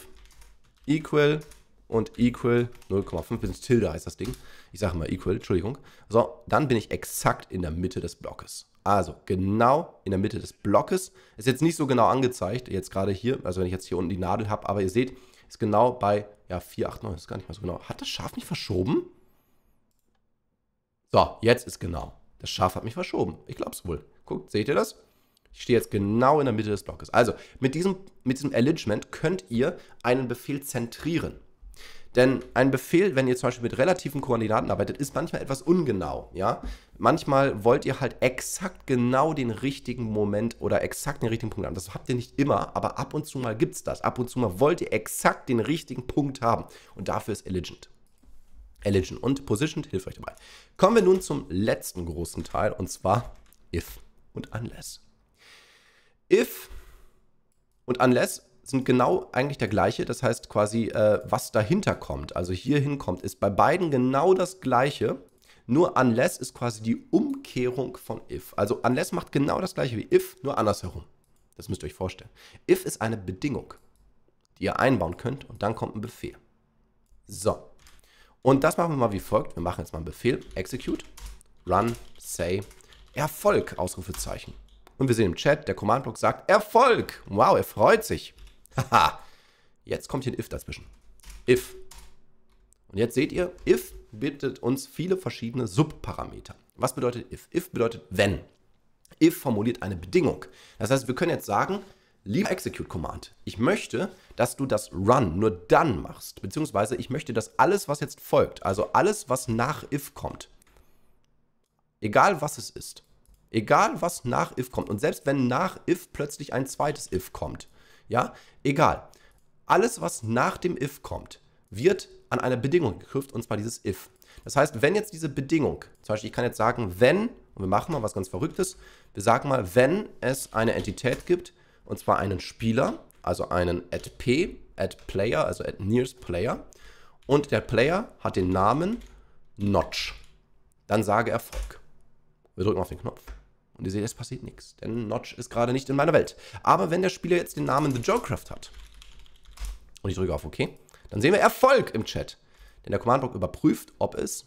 equal und equal 0,5 bis Tilde heißt das Ding ich sage mal equal, Entschuldigung, so, dann bin ich exakt in der Mitte des Blockes. Also genau in der Mitte des Blockes. Ist jetzt nicht so genau angezeigt, jetzt gerade hier, also wenn ich jetzt hier unten die Nadel habe, aber ihr seht, ist genau bei, ja, 4, 8, 9, ist gar nicht mal so genau. Hat das Schaf mich verschoben? So, jetzt ist genau. Das Schaf hat mich verschoben. Ich glaube es wohl. Guckt, seht ihr das? Ich stehe jetzt genau in der Mitte des Blockes. Also, mit diesem, mit diesem Alignment könnt ihr einen Befehl zentrieren. Denn ein Befehl, wenn ihr zum Beispiel mit relativen Koordinaten arbeitet, ist manchmal etwas ungenau. Ja? Manchmal wollt ihr halt exakt genau den richtigen Moment oder exakt den richtigen Punkt haben. Das habt ihr nicht immer, aber ab und zu mal gibt es das. Ab und zu mal wollt ihr exakt den richtigen Punkt haben. Und dafür ist Eligent. Eligent und Positioned hilfreich dabei. Kommen wir nun zum letzten großen Teil und zwar If und Unless. If und Unless sind genau eigentlich der gleiche. Das heißt quasi, äh, was dahinter kommt, also hier hinkommt, ist bei beiden genau das gleiche. Nur unless ist quasi die Umkehrung von if. Also unless macht genau das gleiche wie if, nur andersherum. Das müsst ihr euch vorstellen. If ist eine Bedingung, die ihr einbauen könnt und dann kommt ein Befehl. So. Und das machen wir mal wie folgt. Wir machen jetzt mal einen Befehl. Execute, run, say, Erfolg, Ausrufezeichen. Und wir sehen im Chat, der Command-Block sagt Erfolg. Wow, er freut sich. Haha, jetzt kommt hier ein if dazwischen. If. Und jetzt seht ihr, if bietet uns viele verschiedene Subparameter. Was bedeutet if? If bedeutet wenn. If formuliert eine Bedingung. Das heißt, wir können jetzt sagen, lieber Execute Command, ich möchte, dass du das Run nur dann machst, beziehungsweise ich möchte, dass alles, was jetzt folgt, also alles, was nach if kommt, egal was es ist, egal was nach if kommt und selbst wenn nach if plötzlich ein zweites if kommt, ja, egal. Alles, was nach dem if kommt, wird an eine Bedingung geknüpft, und zwar dieses if. Das heißt, wenn jetzt diese Bedingung, zum Beispiel ich kann jetzt sagen, wenn, und wir machen mal was ganz Verrücktes, wir sagen mal, wenn es eine Entität gibt, und zwar einen Spieler, also einen at p, at player, also at nearest player, und der Player hat den Namen Notch. Dann sage Erfolg. Wir drücken auf den Knopf. Und ihr seht, es passiert nichts, denn Notch ist gerade nicht in meiner Welt. Aber wenn der Spieler jetzt den Namen The Joecraft hat und ich drücke auf OK, dann sehen wir Erfolg im Chat. Denn der Command Block überprüft, ob es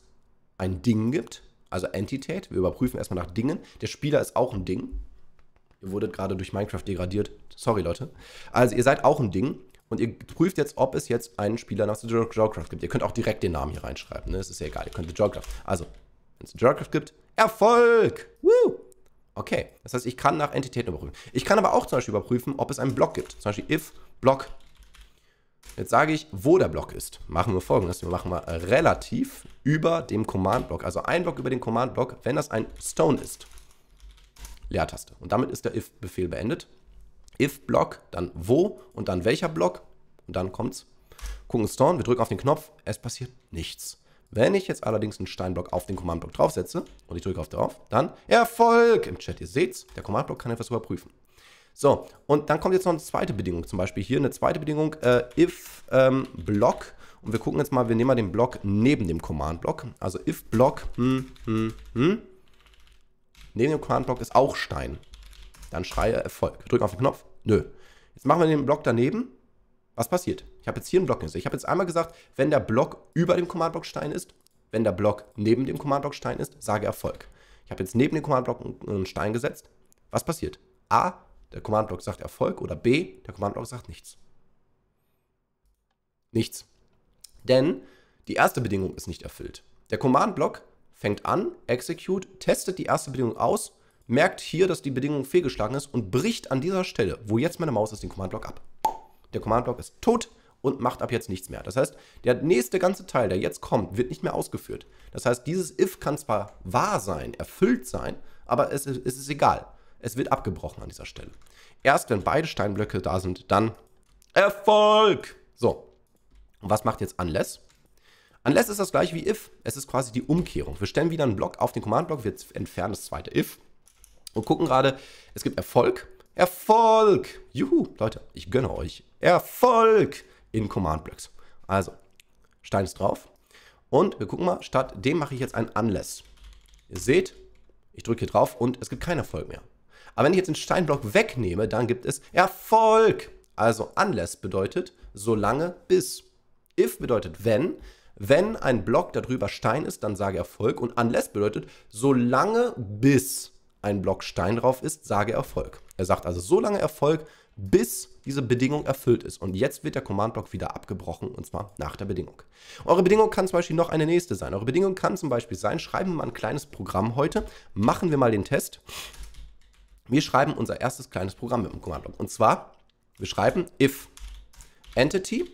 ein Ding gibt, also Entität. Wir überprüfen erstmal nach Dingen. Der Spieler ist auch ein Ding. Ihr wurdet gerade durch Minecraft degradiert. Sorry, Leute. Also ihr seid auch ein Ding und ihr prüft jetzt, ob es jetzt einen Spieler nach The Joecraft gibt. Ihr könnt auch direkt den Namen hier reinschreiben, ne? Es ist ja egal, ihr könnt The Joecraft. Also, wenn es The Joecraft gibt, Erfolg! Woo! Okay, das heißt, ich kann nach Entitäten überprüfen. Ich kann aber auch zum Beispiel überprüfen, ob es einen Block gibt. Zum Beispiel if Block. Jetzt sage ich, wo der Block ist. Machen wir folgendes. Wir machen mal relativ über dem Command-Block. Also ein Block über den Command-Block, wenn das ein Stone ist. Leertaste. Und damit ist der if-Befehl beendet. If-Block, dann wo und dann welcher Block. Und dann kommt's. Gucken Stone, wir drücken auf den Knopf, es passiert nichts. Wenn ich jetzt allerdings einen Steinblock auf den Command-Block draufsetze und ich drücke auf drauf, dann Erfolg im Chat. Ihr seht's, der Command-Block kann etwas überprüfen. So, und dann kommt jetzt noch eine zweite Bedingung. Zum Beispiel hier eine zweite Bedingung, äh, if ähm, Block. Und wir gucken jetzt mal, wir nehmen mal den Block neben dem Command-Block. Also if Block, hm, hm, hm. Neben dem Command-Block ist auch Stein. Dann schreie Erfolg. Wir drücken auf den Knopf. Nö. Jetzt machen wir den Block daneben. Was passiert? Ich habe jetzt hier einen Block gesetzt. Ich habe jetzt einmal gesagt, wenn der Block über dem Command-Block-Stein ist, wenn der Block neben dem Command-Block-Stein ist, sage Erfolg. Ich habe jetzt neben dem Command-Block einen Stein gesetzt. Was passiert? A, der Command-Block sagt Erfolg oder B, der Command-Block sagt nichts. Nichts. Denn die erste Bedingung ist nicht erfüllt. Der Command-Block fängt an, execute, testet die erste Bedingung aus, merkt hier, dass die Bedingung fehlgeschlagen ist und bricht an dieser Stelle, wo jetzt meine Maus ist, den Command-Block ab. Der Command-Block ist tot, und macht ab jetzt nichts mehr. Das heißt, der nächste ganze Teil, der jetzt kommt, wird nicht mehr ausgeführt. Das heißt, dieses if kann zwar wahr sein, erfüllt sein, aber es, es ist egal. Es wird abgebrochen an dieser Stelle. Erst wenn beide Steinblöcke da sind, dann Erfolg! So, und was macht jetzt unless? Unless ist das gleiche wie if. Es ist quasi die Umkehrung. Wir stellen wieder einen Block auf den Command-Block, wir entfernen das zweite if und gucken gerade, es gibt Erfolg. Erfolg! Juhu, Leute, ich gönne euch. Erfolg! in Command Blocks. Also, Stein ist drauf. Und wir gucken mal, statt dem mache ich jetzt ein Unless. Ihr seht, ich drücke hier drauf und es gibt keinen Erfolg mehr. Aber wenn ich jetzt den Steinblock wegnehme, dann gibt es Erfolg. Also unless bedeutet solange bis. If bedeutet wenn. Wenn ein Block darüber Stein ist, dann sage Erfolg. Und unless bedeutet solange bis ein Block Stein drauf ist, sage Erfolg. Er sagt also solange Erfolg, bis diese Bedingung erfüllt ist. Und jetzt wird der Command-Block wieder abgebrochen, und zwar nach der Bedingung. Eure Bedingung kann zum Beispiel noch eine nächste sein. Eure Bedingung kann zum Beispiel sein, schreiben wir mal ein kleines Programm heute, machen wir mal den Test. Wir schreiben unser erstes kleines Programm mit dem Command-Block. Und zwar, wir schreiben if entity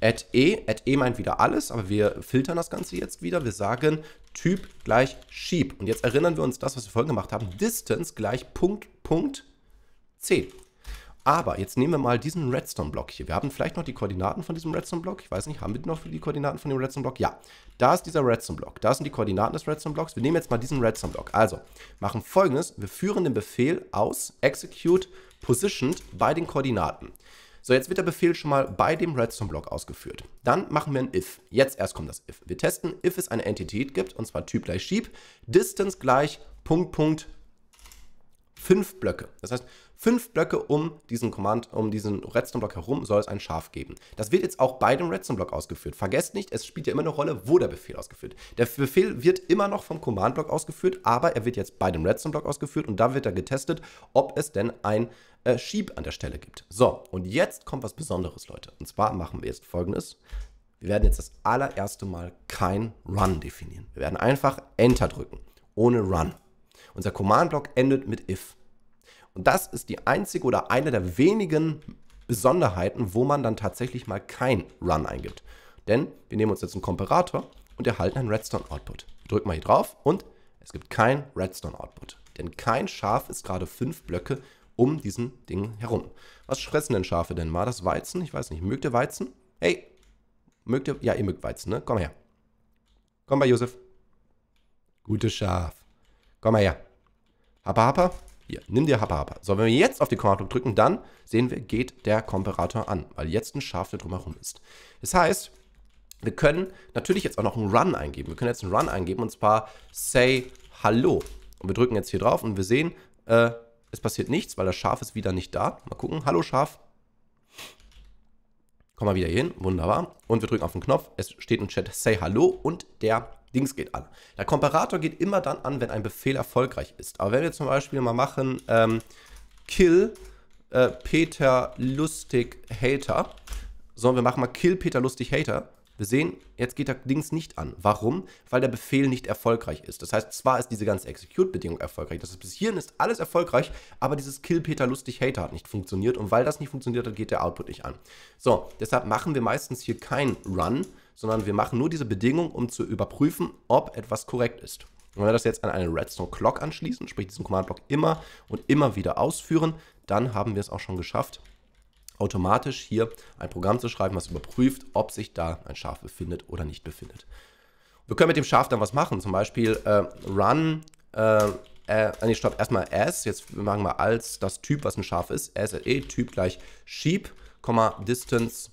at e, at e meint wieder alles, aber wir filtern das Ganze jetzt wieder. Wir sagen Typ gleich Sheep. Und jetzt erinnern wir uns das, was wir vorhin gemacht haben. Distance gleich Punkt, Punkt, C. Aber jetzt nehmen wir mal diesen Redstone-Block hier. Wir haben vielleicht noch die Koordinaten von diesem Redstone-Block. Ich weiß nicht, haben wir noch die Koordinaten von dem Redstone-Block? Ja, da ist dieser Redstone-Block. Da sind die Koordinaten des Redstone-Blocks. Wir nehmen jetzt mal diesen Redstone-Block. Also, machen folgendes. Wir führen den Befehl aus execute positioned bei den Koordinaten. So, jetzt wird der Befehl schon mal bei dem Redstone-Block ausgeführt. Dann machen wir ein if. Jetzt erst kommt das if. Wir testen, if es eine Entität gibt, und zwar Typ gleich Sheep, Distance gleich Punkt, Punkt, fünf Blöcke. Das heißt, fünf Blöcke um diesen Command, um diesen Redstone-Block herum soll es ein Schaf geben. Das wird jetzt auch bei dem Redstone-Block ausgeführt. Vergesst nicht, es spielt ja immer eine Rolle, wo der Befehl ausgeführt Der Befehl wird immer noch vom Command-Block ausgeführt, aber er wird jetzt bei dem Redstone-Block ausgeführt und da wird er getestet, ob es denn ein äh, Schieb an der Stelle gibt. So, und jetzt kommt was Besonderes, Leute. Und zwar machen wir jetzt folgendes. Wir werden jetzt das allererste Mal kein Run definieren. Wir werden einfach Enter drücken, ohne Run. Unser Command-Block endet mit if. Und das ist die einzige oder eine der wenigen Besonderheiten, wo man dann tatsächlich mal kein Run eingibt. Denn wir nehmen uns jetzt einen Komparator und erhalten einen Redstone-Output. Drücken wir hier drauf und es gibt kein Redstone-Output. Denn kein Schaf ist gerade fünf Blöcke um diesen Ding herum. Was fressen denn Schafe denn? War das Weizen? Ich weiß nicht. Mögt ihr Weizen? Hey, mögt ihr? Ja, ihr mögt Weizen, ne? Komm her. Komm bei Josef. Gute Schaf. Komm mal her. Happa, happa. Hier, nimm dir Happa, happa. So, wenn wir jetzt auf den Kommando drücken, dann sehen wir, geht der Komparator an, weil jetzt ein Schafte drumherum ist. Das heißt, wir können natürlich jetzt auch noch einen Run eingeben. Wir können jetzt einen Run eingeben und zwar say hello. Und wir drücken jetzt hier drauf und wir sehen, äh, es passiert nichts, weil das Schaf ist wieder nicht da. Mal gucken. Hallo Schaf. Komm mal wieder hin, wunderbar. Und wir drücken auf den Knopf, es steht im Chat Say Hallo und der Dings geht an. Der Komparator geht immer dann an, wenn ein Befehl erfolgreich ist. Aber wenn wir zum Beispiel mal machen ähm, Kill äh, Peter Lustig Hater, sondern wir machen mal Kill Peter Lustig Hater, wir sehen, jetzt geht der Dings nicht an. Warum? Weil der Befehl nicht erfolgreich ist. Das heißt, zwar ist diese ganze Execute-Bedingung erfolgreich, das ist bis hierhin ist alles erfolgreich, aber dieses Kill Peter lustig Hater hat nicht funktioniert und weil das nicht funktioniert hat, geht der Output nicht an. So, deshalb machen wir meistens hier kein Run, sondern wir machen nur diese Bedingung, um zu überprüfen, ob etwas korrekt ist. Und wenn wir das jetzt an eine Redstone Clock anschließen, sprich diesen Command-Block immer und immer wieder ausführen, dann haben wir es auch schon geschafft, automatisch hier ein Programm zu schreiben, was überprüft, ob sich da ein Schaf befindet oder nicht befindet. Wir können mit dem Schaf dann was machen, zum Beispiel äh, run, äh, äh, nee, stopp, erstmal as, jetzt machen wir als das Typ, was ein Schaf ist, as e, Typ gleich sheep, distance.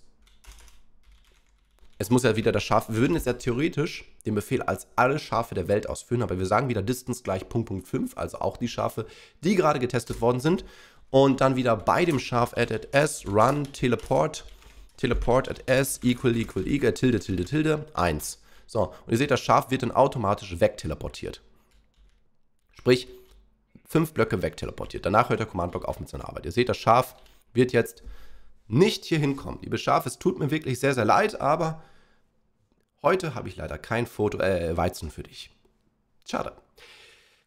Es muss ja wieder das Schaf, wir würden jetzt ja theoretisch den Befehl als alle Schafe der Welt ausführen, aber wir sagen wieder distance gleich Punkt, Punkt 5, also auch die Schafe, die gerade getestet worden sind und dann wieder bei dem Schaf add at s run teleport teleport at s equal equal equal tilde tilde tilde 1. So, und ihr seht, das Schaf wird dann automatisch wegteleportiert. Sprich, fünf Blöcke wegteleportiert. Danach hört der Command-Block auf mit seiner Arbeit. Ihr seht, das Schaf wird jetzt nicht hier hinkommen. Liebe Schaf, es tut mir wirklich sehr, sehr leid, aber heute habe ich leider kein Foto, äh, Weizen für dich. Schade.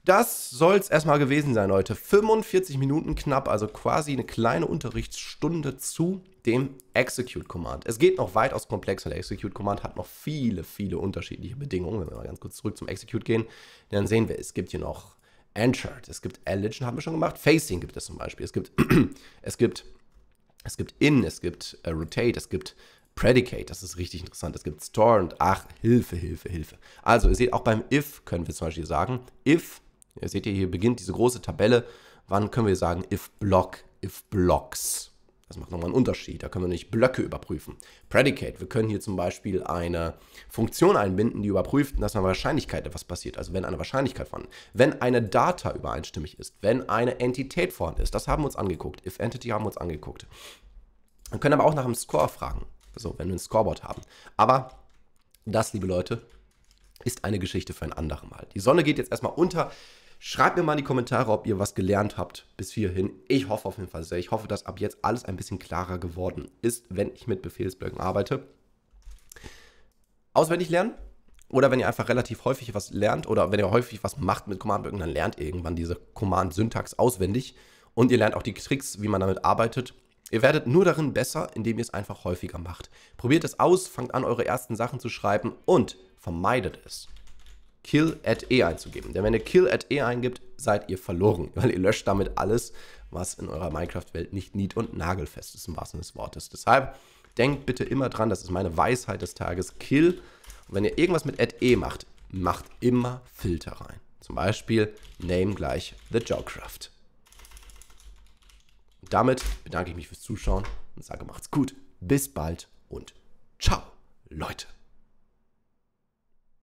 Das soll es erstmal gewesen sein, Leute. 45 Minuten knapp, also quasi eine kleine Unterrichtsstunde zu dem Execute Command. Es geht noch weitaus komplexer. Der Execute Command hat noch viele, viele unterschiedliche Bedingungen. Wenn wir mal ganz kurz zurück zum Execute gehen, dann sehen wir, es gibt hier noch Entered, es gibt Eligion, haben wir schon gemacht. Facing gibt es zum Beispiel. Es gibt, es gibt, es gibt In, es gibt uh, Rotate, es gibt Predicate, das ist richtig interessant. Es gibt Store und ach, Hilfe, Hilfe, Hilfe. Also, ihr seht, auch beim If können wir zum Beispiel sagen, if Ihr seht ihr, hier beginnt diese große Tabelle. Wann können wir sagen, if block, if blocks? Das macht nochmal einen Unterschied. Da können wir nicht Blöcke überprüfen. Predicate, wir können hier zum Beispiel eine Funktion einbinden, die überprüft, dass eine Wahrscheinlichkeit etwas passiert. Also wenn eine Wahrscheinlichkeit vorhanden ist. Wenn eine Data übereinstimmig ist. Wenn eine Entität vorhanden ist. Das haben wir uns angeguckt. If Entity haben wir uns angeguckt. Wir können aber auch nach einem Score fragen. So, wenn wir ein Scoreboard haben. Aber das, liebe Leute, ist eine Geschichte für ein anderes Mal. Die Sonne geht jetzt erstmal unter. Schreibt mir mal in die Kommentare, ob ihr was gelernt habt bis hierhin. Ich hoffe auf jeden Fall sehr. Ich hoffe, dass ab jetzt alles ein bisschen klarer geworden ist, wenn ich mit Befehlsblöcken arbeite. Auswendig lernen oder wenn ihr einfach relativ häufig was lernt oder wenn ihr häufig was macht mit Command-Blöcken, dann lernt ihr irgendwann diese Command-Syntax auswendig und ihr lernt auch die Tricks, wie man damit arbeitet. Ihr werdet nur darin besser, indem ihr es einfach häufiger macht. Probiert es aus, fangt an, eure ersten Sachen zu schreiben und vermeidet es kill at e einzugeben. Denn wenn ihr kill at e eingibt, seid ihr verloren, weil ihr löscht damit alles, was in eurer Minecraft-Welt nicht nied- und nagelfest ist, im wahrsten Sinne des Wortes. Deshalb denkt bitte immer dran, das ist meine Weisheit des Tages, kill. Und wenn ihr irgendwas mit at e macht, macht immer Filter rein. Zum Beispiel name gleich The Jawcraft. Und damit bedanke ich mich fürs Zuschauen und sage macht's gut, bis bald und ciao, Leute.